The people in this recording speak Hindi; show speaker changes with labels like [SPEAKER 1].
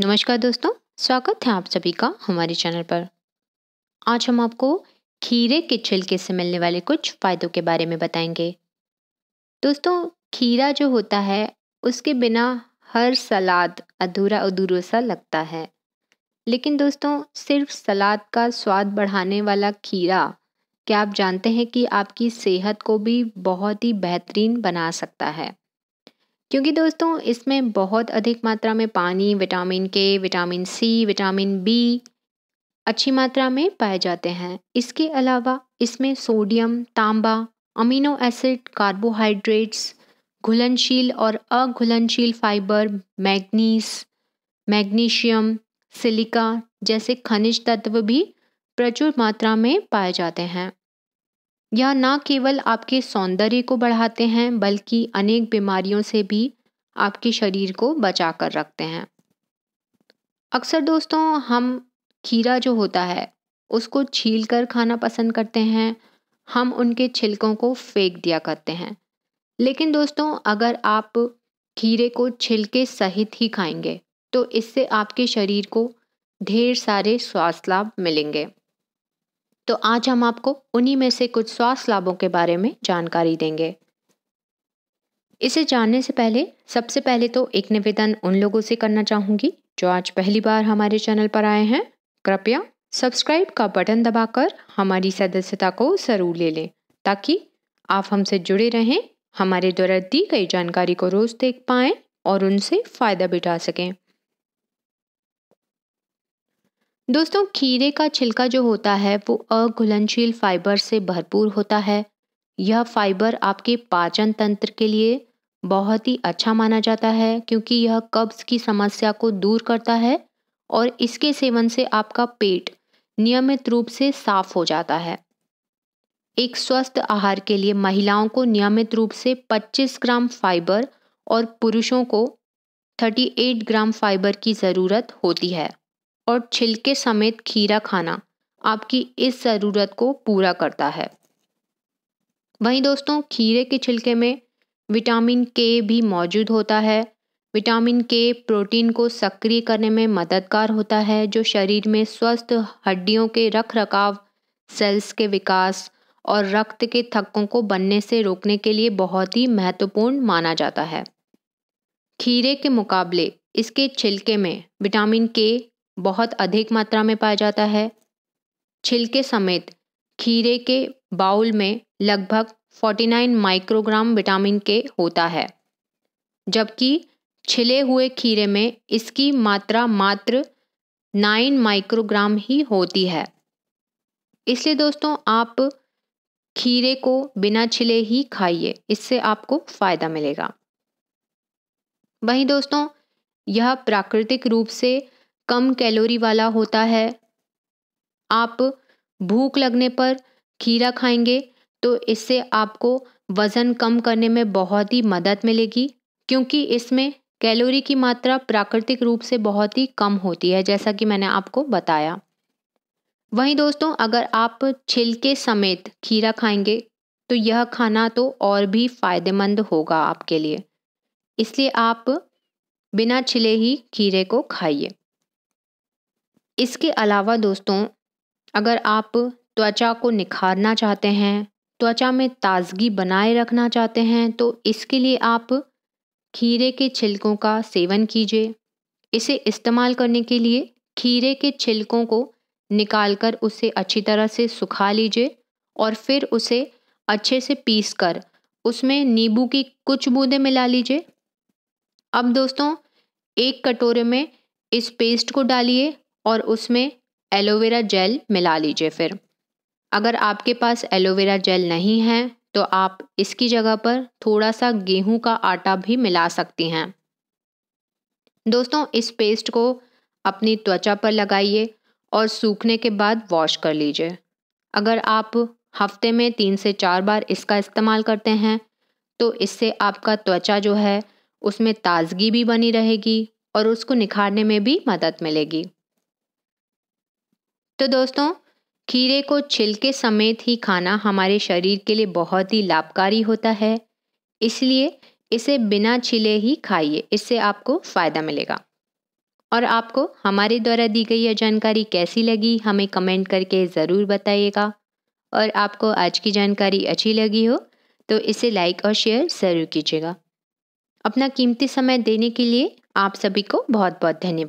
[SPEAKER 1] नमस्कार दोस्तों स्वागत है आप सभी का हमारे चैनल पर आज हम आपको खीरे के छिलके से मिलने वाले कुछ फ़ायदों के बारे में बताएंगे दोस्तों खीरा जो होता है उसके बिना हर सलाद अधूरा अधूरा सा लगता है लेकिन दोस्तों सिर्फ सलाद का स्वाद बढ़ाने वाला खीरा क्या आप जानते हैं कि आपकी सेहत को भी बहुत ही बेहतरीन बना सकता है क्योंकि दोस्तों इसमें बहुत अधिक मात्रा में पानी विटामिन के विटामिन सी विटामिन बी अच्छी मात्रा में पाए जाते हैं इसके अलावा इसमें सोडियम तांबा अमीनो एसिड कार्बोहाइड्रेट्स घुलनशील और अघुलनशील फाइबर मैग्नीस मैग्नीशियम सिलिका जैसे खनिज तत्व भी प्रचुर मात्रा में पाए जाते हैं यह न केवल आपके सौंदर्य को बढ़ाते हैं बल्कि अनेक बीमारियों से भी आपके शरीर को बचा कर रखते हैं अक्सर दोस्तों हम खीरा जो होता है उसको छील कर खाना पसंद करते हैं हम उनके छिलकों को फेंक दिया करते हैं लेकिन दोस्तों अगर आप खीरे को छिलके सहित ही खाएंगे तो इससे आपके शरीर को ढेर सारे स्वास्थ्य लाभ मिलेंगे तो आज हम आपको उन्हीं में से कुछ स्वास्थ्य लाभों के बारे में जानकारी देंगे इसे जानने से पहले सबसे पहले तो एक निवेदन उन लोगों से करना चाहूँगी जो आज पहली बार हमारे चैनल पर आए हैं कृपया सब्सक्राइब का बटन दबाकर हमारी सदस्यता को ज़रूर ले लें ताकि आप हमसे जुड़े रहें हमारे द्वारा दी गई जानकारी को रोज़ देख पाएं और उनसे फ़ायदा बिठा सकें दोस्तों खीरे का छिलका जो होता है वो अघुलनशील फाइबर से भरपूर होता है यह फाइबर आपके पाचन तंत्र के लिए बहुत ही अच्छा माना जाता है क्योंकि यह कब्ज की समस्या को दूर करता है और इसके सेवन से आपका पेट नियमित रूप से साफ हो जाता है एक स्वस्थ आहार के लिए महिलाओं को नियमित रूप से 25 ग्राम फाइबर और पुरुषों को 38 ग्राम फाइबर की ज़रूरत होती है और छिलके समेत खीरा खाना आपकी इस ज़रूरत को पूरा करता है वहीं दोस्तों खीरे के छिलके में विटामिन के भी मौजूद होता है विटामिन के प्रोटीन को सक्रिय करने में मददगार होता है जो शरीर में स्वस्थ हड्डियों के रख रखाव सेल्स के विकास और रक्त के थक्कों को बनने से रोकने के लिए बहुत ही महत्वपूर्ण माना जाता है खीरे के मुकाबले इसके छिलके में विटामिन के बहुत अधिक मात्रा में पाया जाता है छिलके समेत खीरे के बाउल में लगभग 49 माइक्रोग्राम विटामिन के होता है जबकि छिले हुए खीरे में इसकी मात्रा मात्र 9 माइक्रोग्राम ही होती है इसलिए दोस्तों आप खीरे को बिना छिले ही खाइए इससे आपको फ़ायदा मिलेगा वहीं दोस्तों यह प्राकृतिक रूप से कम कैलोरी वाला होता है आप भूख लगने पर खीरा खाएंगे तो इससे आपको वज़न कम करने में बहुत ही मदद मिलेगी क्योंकि इसमें कैलोरी की मात्रा प्राकृतिक रूप से बहुत ही कम होती है जैसा कि मैंने आपको बताया वहीं दोस्तों अगर आप छिलके समेत खीरा खाएंगे तो यह खाना तो और भी फायदेमंद होगा आपके लिए इसलिए आप बिना छिले ही खीरे को खाइए इसके अलावा दोस्तों अगर आप त्वचा को निखारना चाहते हैं त्वचा में ताजगी बनाए रखना चाहते हैं तो इसके लिए आप खीरे के छिलकों का सेवन कीजिए इसे इस्तेमाल करने के लिए खीरे के छिलकों को निकालकर उसे अच्छी तरह से सुखा लीजिए और फिर उसे अच्छे से पीस कर उसमें नींबू की कुछ बूंदें मिला लीजिए अब दोस्तों एक कटोरे में इस पेस्ट को डालिए और उसमें एलोवेरा जेल मिला लीजिए फिर अगर आपके पास एलोवेरा जेल नहीं है तो आप इसकी जगह पर थोड़ा सा गेहूं का आटा भी मिला सकती हैं दोस्तों इस पेस्ट को अपनी त्वचा पर लगाइए और सूखने के बाद वॉश कर लीजिए अगर आप हफ्ते में तीन से चार बार इसका इस्तेमाल करते हैं तो इससे आपका त्वचा जो है उसमें ताजगी भी बनी रहेगी और उसको निखारने में भी मदद मिलेगी तो दोस्तों खीरे को छिलके समेत ही खाना हमारे शरीर के लिए बहुत ही लाभकारी होता है इसलिए इसे बिना छिले ही खाइए इससे आपको फ़ायदा मिलेगा और आपको हमारे द्वारा दी गई यह जानकारी कैसी लगी हमें कमेंट करके ज़रूर बताइएगा और आपको आज की जानकारी अच्छी लगी हो तो इसे लाइक और शेयर ज़रूर कीजिएगा अपना कीमती समय देने के लिए आप सभी को बहुत बहुत धन्यवाद